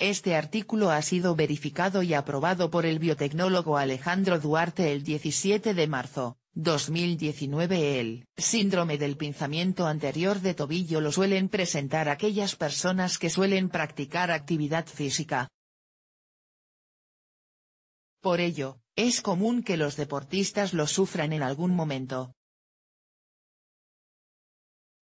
Este artículo ha sido verificado y aprobado por el biotecnólogo Alejandro Duarte el 17 de marzo. 2019 El síndrome del pinzamiento anterior de tobillo lo suelen presentar aquellas personas que suelen practicar actividad física. Por ello, es común que los deportistas lo sufran en algún momento.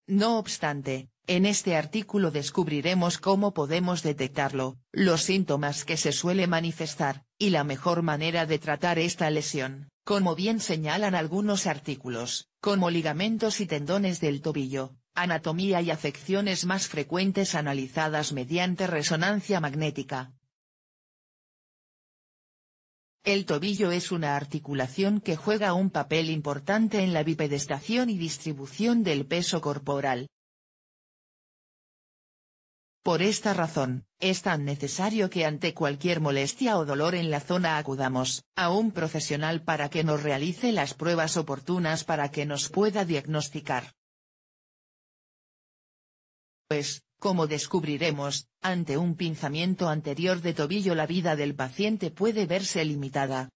No obstante, en este artículo descubriremos cómo podemos detectarlo, los síntomas que se suele manifestar, y la mejor manera de tratar esta lesión, como bien señalan algunos artículos, como ligamentos y tendones del tobillo, anatomía y afecciones más frecuentes analizadas mediante resonancia magnética. El tobillo es una articulación que juega un papel importante en la bipedestación y distribución del peso corporal, por esta razón, es tan necesario que ante cualquier molestia o dolor en la zona acudamos a un profesional para que nos realice las pruebas oportunas para que nos pueda diagnosticar. Pues, como descubriremos, ante un pinzamiento anterior de tobillo la vida del paciente puede verse limitada.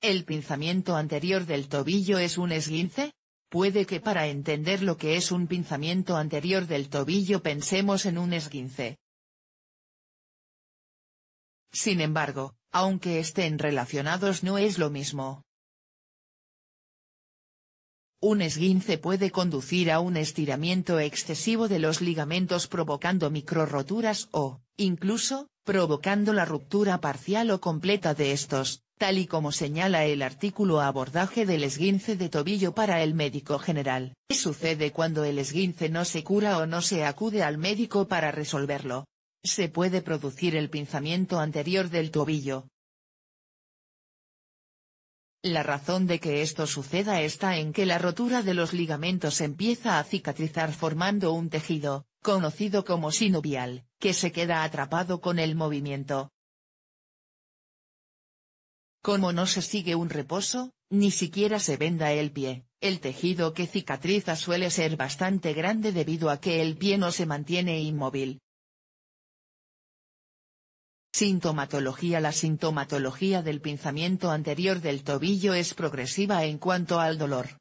El pinzamiento anterior del tobillo es un esguince, Puede que para entender lo que es un pinzamiento anterior del tobillo pensemos en un esguince. Sin embargo, aunque estén relacionados no es lo mismo. Un esguince puede conducir a un estiramiento excesivo de los ligamentos provocando microroturas o, incluso, provocando la ruptura parcial o completa de estos, tal y como señala el artículo abordaje del esguince de tobillo para el médico general. ¿Qué sucede cuando el esguince no se cura o no se acude al médico para resolverlo? Se puede producir el pinzamiento anterior del tobillo. La razón de que esto suceda está en que la rotura de los ligamentos empieza a cicatrizar formando un tejido, conocido como sinovial, que se queda atrapado con el movimiento, como no se sigue un reposo, ni siquiera se venda el pie, el tejido que cicatriza suele ser bastante grande debido a que el pie no se mantiene inmóvil. Sintomatología La sintomatología del pinzamiento anterior del tobillo es progresiva en cuanto al dolor,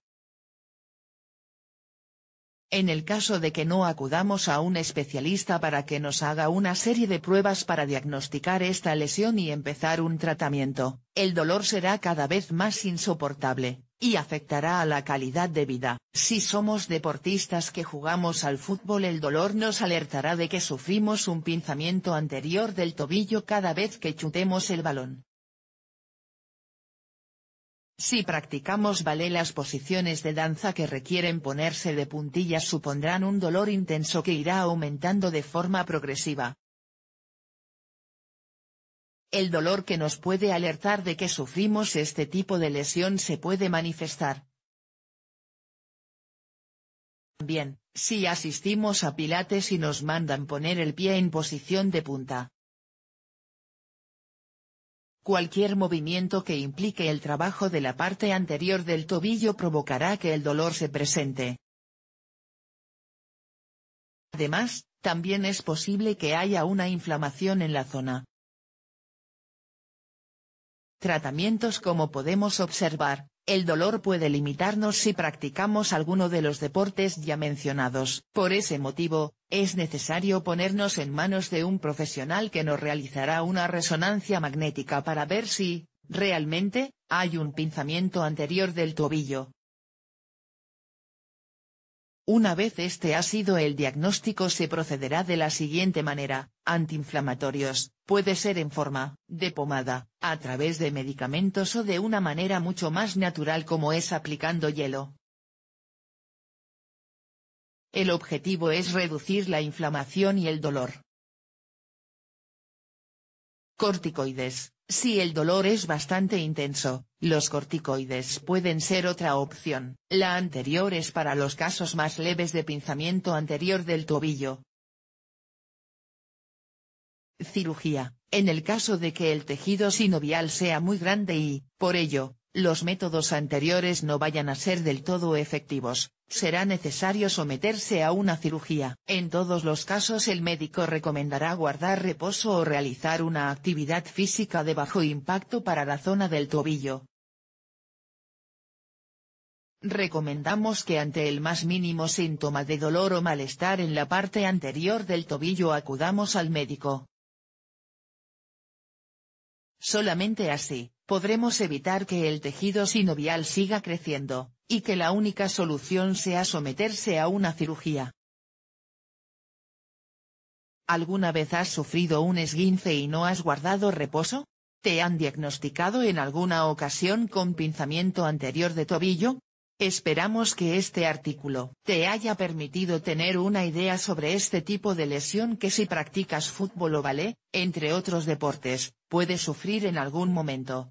en el caso de que no acudamos a un especialista para que nos haga una serie de pruebas para diagnosticar esta lesión y empezar un tratamiento, el dolor será cada vez más insoportable, y afectará a la calidad de vida. Si somos deportistas que jugamos al fútbol el dolor nos alertará de que sufrimos un pinzamiento anterior del tobillo cada vez que chutemos el balón. Si practicamos ballet las posiciones de danza que requieren ponerse de puntillas supondrán un dolor intenso que irá aumentando de forma progresiva. El dolor que nos puede alertar de que sufrimos este tipo de lesión se puede manifestar. También, si asistimos a pilates y nos mandan poner el pie en posición de punta, Cualquier movimiento que implique el trabajo de la parte anterior del tobillo provocará que el dolor se presente. Además, también es posible que haya una inflamación en la zona. Tratamientos Como podemos observar, el dolor puede limitarnos si practicamos alguno de los deportes ya mencionados. Por ese motivo, es necesario ponernos en manos de un profesional que nos realizará una resonancia magnética para ver si, realmente, hay un pinzamiento anterior del tobillo, una vez este ha sido el diagnóstico se procederá de la siguiente manera, antiinflamatorios, puede ser en forma de pomada, a través de medicamentos o de una manera mucho más natural como es aplicando hielo. El objetivo es reducir la inflamación y el dolor. Corticoides, si el dolor es bastante intenso, los corticoides pueden ser otra opción. La anterior es para los casos más leves de pinzamiento anterior del tobillo. Cirugía. En el caso de que el tejido sinovial sea muy grande y, por ello, los métodos anteriores no vayan a ser del todo efectivos, será necesario someterse a una cirugía. En todos los casos el médico recomendará guardar reposo o realizar una actividad física de bajo impacto para la zona del tobillo. Recomendamos que ante el más mínimo síntoma de dolor o malestar en la parte anterior del tobillo acudamos al médico. Solamente así, podremos evitar que el tejido sinovial siga creciendo y que la única solución sea someterse a una cirugía. ¿Alguna vez has sufrido un esguince y no has guardado reposo? ¿Te han diagnosticado en alguna ocasión con pinzamiento anterior de tobillo? Esperamos que este artículo te haya permitido tener una idea sobre este tipo de lesión que si practicas fútbol o ballet, entre otros deportes, puede sufrir en algún momento.